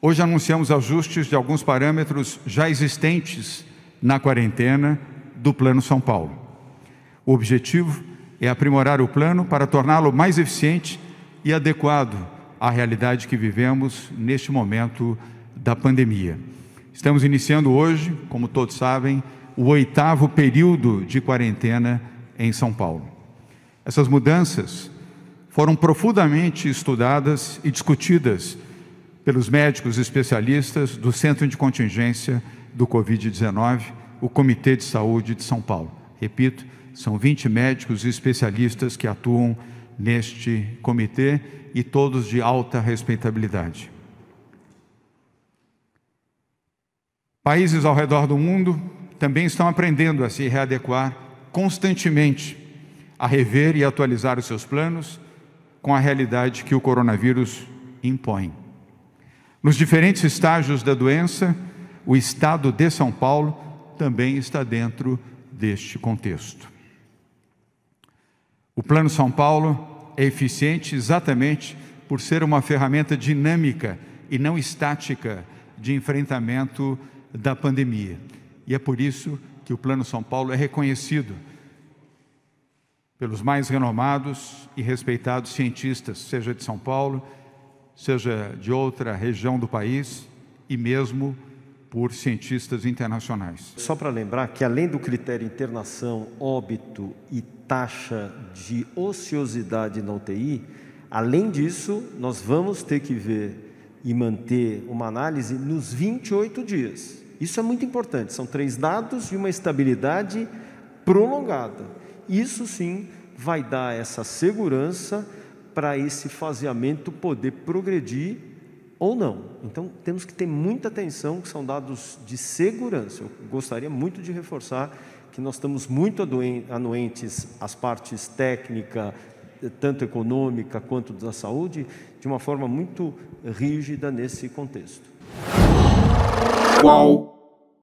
Hoje anunciamos ajustes de alguns parâmetros já existentes na quarentena do Plano São Paulo. O objetivo é aprimorar o plano para torná-lo mais eficiente e adequado à realidade que vivemos neste momento da pandemia. Estamos iniciando hoje, como todos sabem, o oitavo período de quarentena em São Paulo. Essas mudanças foram profundamente estudadas e discutidas pelos médicos especialistas do Centro de Contingência do Covid-19, o Comitê de Saúde de São Paulo. Repito, são 20 médicos especialistas que atuam neste comitê e todos de alta respeitabilidade. Países ao redor do mundo também estão aprendendo a se readequar constantemente, a rever e atualizar os seus planos com a realidade que o coronavírus impõe. Nos diferentes estágios da doença, o estado de São Paulo também está dentro deste contexto. O Plano São Paulo é eficiente exatamente por ser uma ferramenta dinâmica e não estática de enfrentamento da pandemia. E é por isso que o Plano São Paulo é reconhecido pelos mais renomados e respeitados cientistas, seja de São Paulo, seja de outra região do país e mesmo por cientistas internacionais. Só para lembrar que, além do critério internação, óbito e taxa de ociosidade na UTI, além disso, nós vamos ter que ver e manter uma análise nos 28 dias. Isso é muito importante. São três dados e uma estabilidade prolongada. Isso sim vai dar essa segurança para esse faseamento poder progredir ou não. Então, temos que ter muita atenção, que são dados de segurança. Eu gostaria muito de reforçar que nós estamos muito anuentes às partes técnica, tanto econômica quanto da saúde, de uma forma muito rígida nesse contexto. Qual